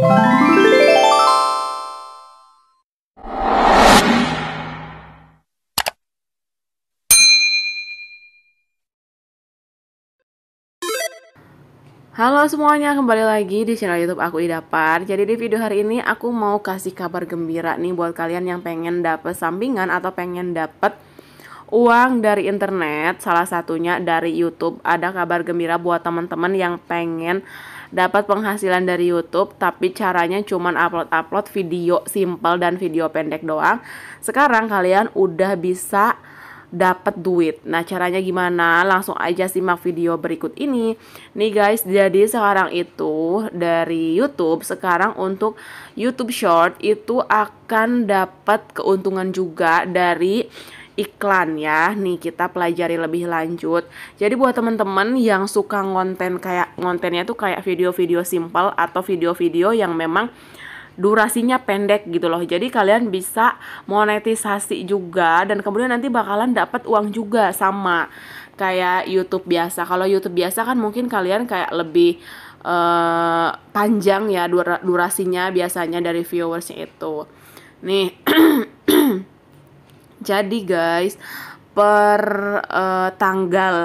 Halo semuanya, kembali lagi di channel YouTube aku Idapar. Jadi di video hari ini aku mau kasih kabar gembira nih buat kalian yang pengen dapet sampingan atau pengen dapet uang dari internet, salah satunya dari YouTube. Ada kabar gembira buat teman-teman yang pengen dapat penghasilan dari YouTube, tapi caranya cuma upload-upload video simple dan video pendek doang. Sekarang kalian udah bisa dapat duit. Nah, caranya gimana? Langsung aja simak video berikut ini. Nih guys, jadi sekarang itu dari YouTube sekarang untuk YouTube Short itu akan dapat keuntungan juga dari iklan ya. Nih kita pelajari lebih lanjut. Jadi buat teman-teman yang suka konten kayak kontennya tuh kayak video-video simple atau video-video yang memang durasinya pendek gitu loh. Jadi kalian bisa monetisasi juga dan kemudian nanti bakalan dapat uang juga sama kayak YouTube biasa. Kalau YouTube biasa kan mungkin kalian kayak lebih uh, panjang ya durasinya biasanya dari viewersnya itu. Nih Jadi guys, per uh, tanggal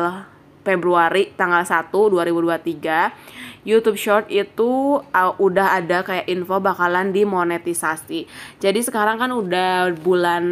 Februari tanggal 1 2023 YouTube Short itu uh, udah ada kayak info bakalan dimonetisasi. Jadi sekarang kan udah bulan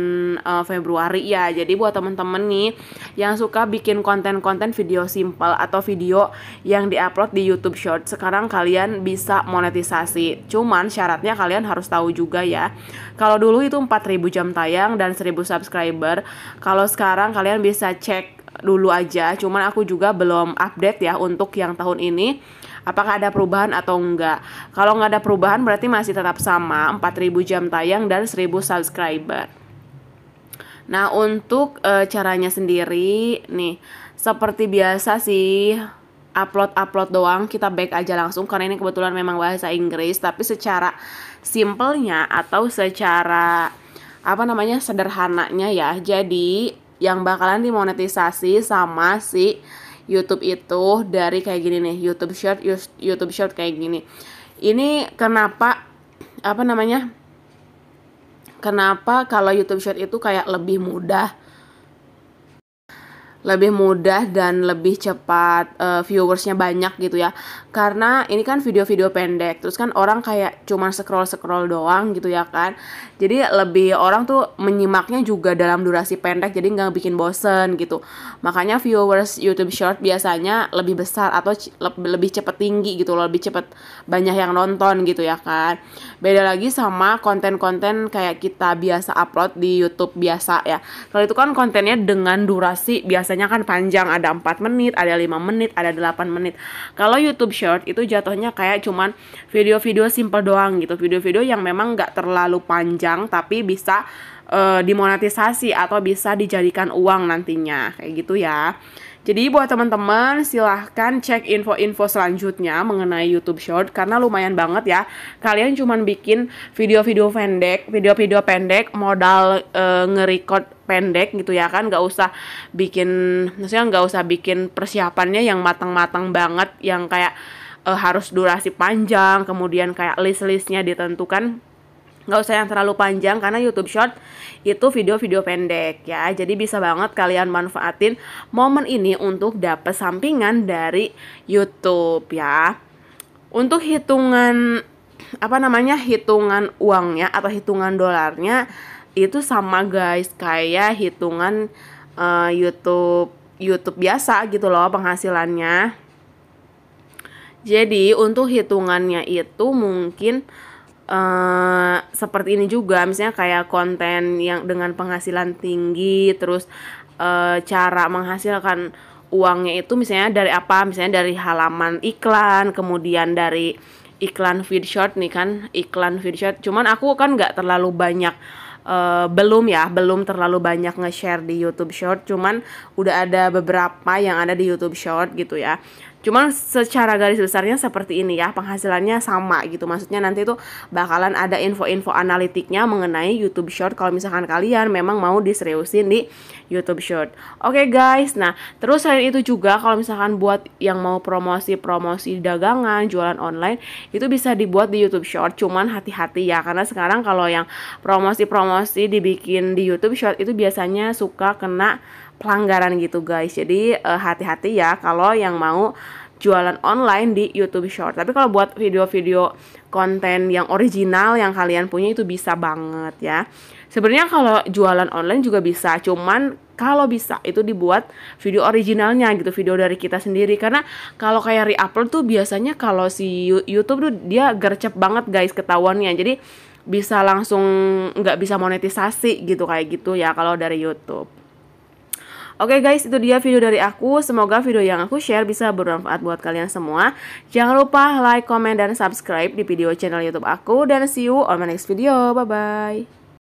uh, Februari ya. Jadi buat temen-temen nih yang suka bikin konten-konten video simple atau video yang diupload di YouTube Short, sekarang kalian bisa monetisasi. Cuman syaratnya kalian harus tahu juga ya. Kalau dulu itu 4000 jam tayang dan 1000 subscriber. Kalau sekarang kalian bisa cek dulu aja cuman aku juga belum update ya untuk yang tahun ini apakah ada perubahan atau enggak kalau nggak ada perubahan berarti masih tetap sama 4000 jam tayang dan 1000 subscriber nah untuk e, caranya sendiri nih seperti biasa sih upload-upload doang kita back aja langsung karena ini kebetulan memang bahasa Inggris tapi secara simpelnya atau secara apa namanya sederhananya ya jadi yang bakalan dimonetisasi sama si YouTube itu dari kayak gini nih YouTube Short YouTube Short kayak gini ini kenapa apa namanya kenapa kalau YouTube Short itu kayak lebih mudah lebih mudah dan lebih cepat uh, viewersnya banyak gitu ya karena ini kan video-video pendek terus kan orang kayak cuma scroll scroll doang gitu ya kan jadi lebih orang tuh menyimaknya juga dalam durasi pendek jadi nggak bikin bosen gitu makanya viewers YouTube Short biasanya lebih besar atau lebih cepet tinggi gitu loh lebih cepet banyak yang nonton gitu ya kan beda lagi sama konten-konten kayak kita biasa upload di YouTube biasa ya kalau itu kan kontennya dengan durasi biasa biasanya kan panjang ada 4 menit ada 5 menit ada 8 menit kalau YouTube short itu jatuhnya kayak cuman video-video simple doang gitu video-video yang memang nggak terlalu panjang tapi bisa uh, dimonetisasi atau bisa dijadikan uang nantinya kayak gitu ya jadi buat teman-teman silahkan cek info-info selanjutnya mengenai YouTube Short karena lumayan banget ya. Kalian cuman bikin video-video pendek, video-video pendek modal uh, pendek gitu ya kan nggak usah bikin maksudnya nggak usah bikin persiapannya yang matang-matang banget yang kayak uh, harus durasi panjang kemudian kayak list-listnya ditentukan nggak usah yang terlalu panjang karena YouTube Short itu video-video pendek ya jadi bisa banget kalian manfaatin momen ini untuk dapet sampingan dari YouTube ya untuk hitungan apa namanya hitungan uangnya atau hitungan dolarnya itu sama guys kayak hitungan uh, YouTube YouTube biasa gitu loh penghasilannya. Jadi untuk hitungannya itu mungkin Uh, seperti ini juga misalnya kayak konten yang dengan penghasilan tinggi terus uh, cara menghasilkan uangnya itu misalnya dari apa misalnya dari halaman iklan kemudian dari iklan feed shot nih kan iklan feed shot cuman aku kan nggak terlalu banyak uh, belum ya belum terlalu banyak nge-share di YouTube Short cuman udah ada beberapa yang ada di YouTube Short gitu ya cuman secara garis besarnya seperti ini ya, penghasilannya sama gitu. Maksudnya nanti itu bakalan ada info-info analitiknya mengenai YouTube Short kalau misalkan kalian memang mau diseriusin di YouTube Short. Oke okay, guys, nah terus selain itu juga kalau misalkan buat yang mau promosi-promosi dagangan, jualan online itu bisa dibuat di YouTube Short. Cuman hati-hati ya karena sekarang kalau yang promosi-promosi dibikin di YouTube Short itu biasanya suka kena pelanggaran gitu guys. Jadi eh, hati-hati ya kalau yang mau jualan online di YouTube Short. Tapi kalau buat video-video konten yang original yang kalian punya itu bisa banget ya. Sebenarnya kalau jualan online juga bisa, cuman kalau bisa itu dibuat video originalnya gitu, video dari kita sendiri karena kalau kayak re-upload tuh biasanya kalau si YouTube tuh dia gercep banget guys ketahuannya. Jadi bisa langsung nggak bisa monetisasi gitu kayak gitu ya kalau dari YouTube. Oke guys, itu dia video dari aku. Semoga video yang aku share bisa bermanfaat buat kalian semua. Jangan lupa like, comment, dan subscribe di video channel YouTube aku. Dan see you on my next video. Bye-bye.